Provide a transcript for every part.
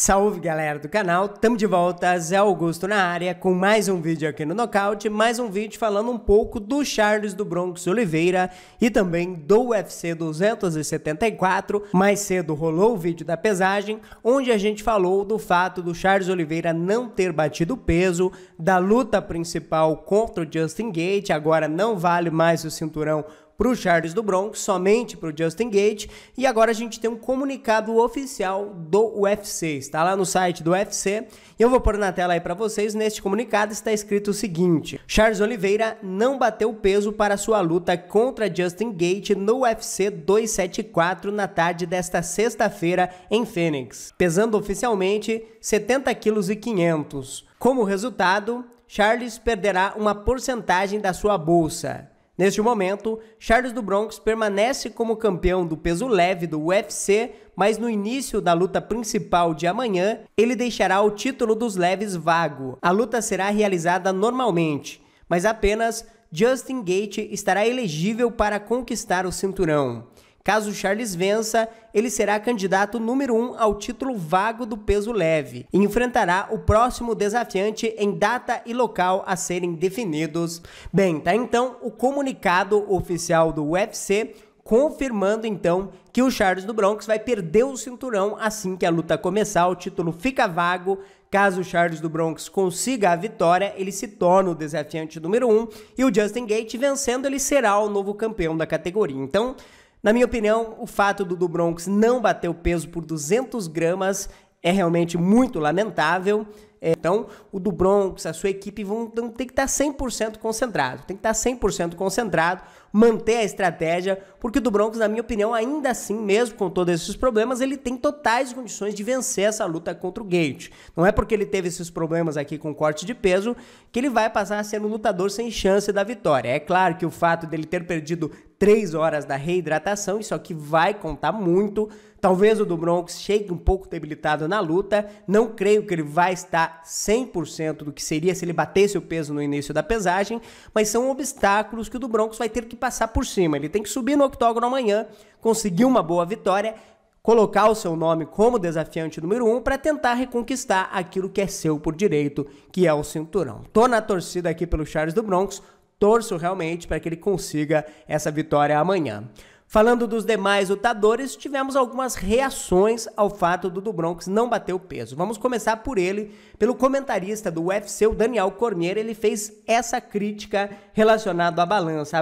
Salve galera do canal, tamo de volta, Zé Augusto na área com mais um vídeo aqui no Nocaute, mais um vídeo falando um pouco do Charles do Bronx Oliveira e também do UFC 274. Mais cedo rolou o vídeo da pesagem, onde a gente falou do fato do Charles Oliveira não ter batido peso, da luta principal contra o Justin Gate, agora não vale mais o cinturão para o Charles do Bronx, somente para o Justin Gate. E agora a gente tem um comunicado oficial do UFC. Está lá no site do UFC. E eu vou pôr na tela aí para vocês. Neste comunicado está escrito o seguinte: Charles Oliveira não bateu peso para sua luta contra Justin Gate no UFC 274 na tarde desta sexta-feira em Phoenix, pesando oficialmente 70 kg e 500. Como resultado, Charles perderá uma porcentagem da sua bolsa. Neste momento, Charles do Bronx permanece como campeão do peso leve do UFC, mas no início da luta principal de amanhã, ele deixará o título dos leves vago. A luta será realizada normalmente, mas apenas Justin Gate estará elegível para conquistar o cinturão. Caso Charles vença, ele será candidato número um ao título vago do peso leve e enfrentará o próximo desafiante em data e local a serem definidos. Bem, tá então o comunicado oficial do UFC confirmando então que o Charles do Bronx vai perder o cinturão assim que a luta começar, o título fica vago. Caso o Charles do Bronx consiga a vitória, ele se torna o desafiante número 1 um, e o Justin Gate vencendo ele será o novo campeão da categoria. Então, na minha opinião, o fato do, do Bronx não bater o peso por 200 gramas é realmente muito lamentável. É, então, o do Bronx, a sua equipe vão, vão ter que estar 100% concentrado. Tem que estar 100% concentrado, manter a estratégia, porque o do Bronx, na minha opinião, ainda assim, mesmo com todos esses problemas, ele tem totais condições de vencer essa luta contra o Gate. Não é porque ele teve esses problemas aqui com corte de peso que ele vai passar a ser um lutador sem chance da vitória. É claro que o fato dele ter perdido três horas da reidratação, isso aqui vai contar muito. Talvez o do Bronx chegue um pouco debilitado na luta, não creio que ele vai estar 100% do que seria se ele batesse o peso no início da pesagem, mas são obstáculos que o do Bronx vai ter que passar por cima. Ele tem que subir no octógono amanhã, conseguir uma boa vitória, colocar o seu nome como desafiante número um para tentar reconquistar aquilo que é seu por direito, que é o cinturão. Tô na torcida aqui pelo Charles do Bronx. Torço realmente para que ele consiga essa vitória amanhã. Falando dos demais lutadores, tivemos algumas reações ao fato do do Bronx não bater o peso. Vamos começar por ele, pelo comentarista do UFC, o Daniel Cormier, ele fez essa crítica relacionada à balança,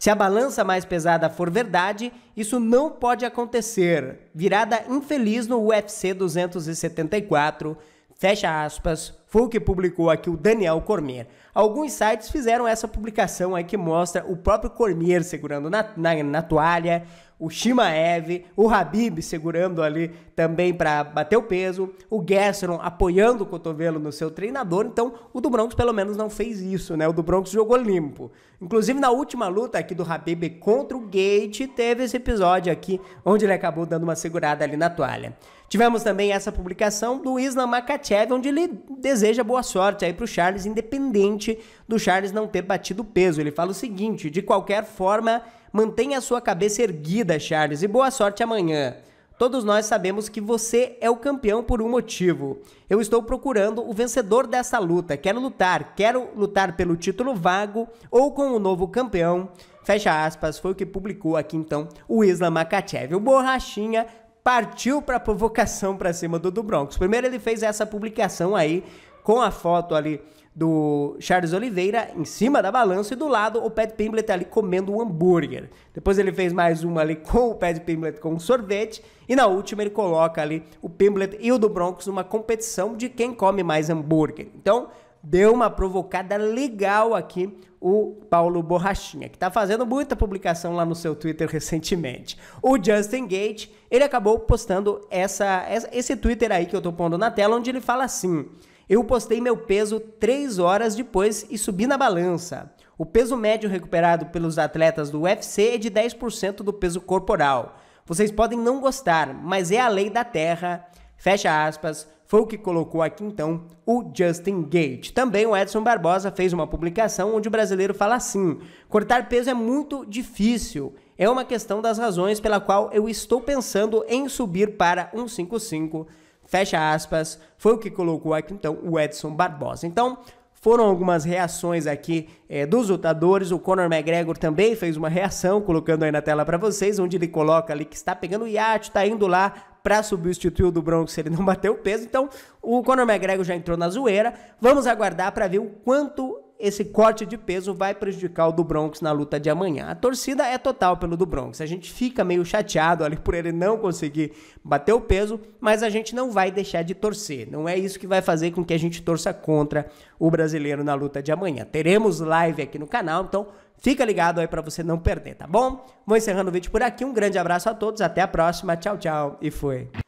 Se a balança mais pesada for verdade, isso não pode acontecer. Virada infeliz no UFC 274, fecha aspas, foi o que publicou aqui o Daniel Cormier. Alguns sites fizeram essa publicação aí que mostra o próprio Cormier segurando na, na, na toalha, o Shimaev, o Habib segurando ali também para bater o peso, o Gerson apoiando o cotovelo no seu treinador. Então, o do Bronx pelo menos não fez isso, né? O do Bronx jogou limpo. Inclusive, na última luta aqui do Habib contra o Gate, teve esse episódio aqui onde ele acabou dando uma segurada ali na toalha. Tivemos também essa publicação do Islam Makachev, onde ele deseja deseja boa sorte aí pro Charles, independente do Charles não ter batido peso. Ele fala o seguinte: de qualquer forma, mantenha a sua cabeça erguida, Charles, e boa sorte amanhã. Todos nós sabemos que você é o campeão por um motivo. Eu estou procurando o vencedor dessa luta. Quero lutar, quero lutar pelo título vago ou com o novo campeão. Fecha aspas, foi o que publicou aqui então o Islam Makachev. O Borrachinha partiu para provocação para cima do, do Broncos. Primeiro ele fez essa publicação aí com a foto ali do Charles Oliveira em cima da balança e do lado o Pat Pimblett ali comendo um hambúrguer. Depois ele fez mais uma ali com o Pat Pimblett com um sorvete e na última ele coloca ali o Pimblett e o do Bronx numa competição de quem come mais hambúrguer. Então, deu uma provocada legal aqui o Paulo Borrachinha, que está fazendo muita publicação lá no seu Twitter recentemente. O Justin Gate, ele acabou postando essa, esse Twitter aí que eu estou pondo na tela, onde ele fala assim... Eu postei meu peso três horas depois e subi na balança. O peso médio recuperado pelos atletas do UFC é de 10% do peso corporal. Vocês podem não gostar, mas é a lei da terra. Fecha aspas. Foi o que colocou aqui então o Justin Gate. Também o Edson Barbosa fez uma publicação onde o brasileiro fala assim: cortar peso é muito difícil. É uma questão das razões pela qual eu estou pensando em subir para 155. Fecha aspas, foi o que colocou aqui então o Edson Barbosa. Então, foram algumas reações aqui é, dos lutadores. O Conor McGregor também fez uma reação, colocando aí na tela para vocês, onde ele coloca ali que está pegando o iate, está indo lá para substituir o do Bronx se ele não bater o peso. Então, o Conor McGregor já entrou na zoeira. Vamos aguardar para ver o quanto esse corte de peso vai prejudicar o do Bronx na luta de amanhã. A torcida é total pelo do Bronx. A gente fica meio chateado ali por ele não conseguir bater o peso, mas a gente não vai deixar de torcer. Não é isso que vai fazer com que a gente torça contra o brasileiro na luta de amanhã. Teremos live aqui no canal, então fica ligado aí para você não perder, tá bom? Vou encerrando o vídeo por aqui. Um grande abraço a todos, até a próxima. Tchau, tchau e fui.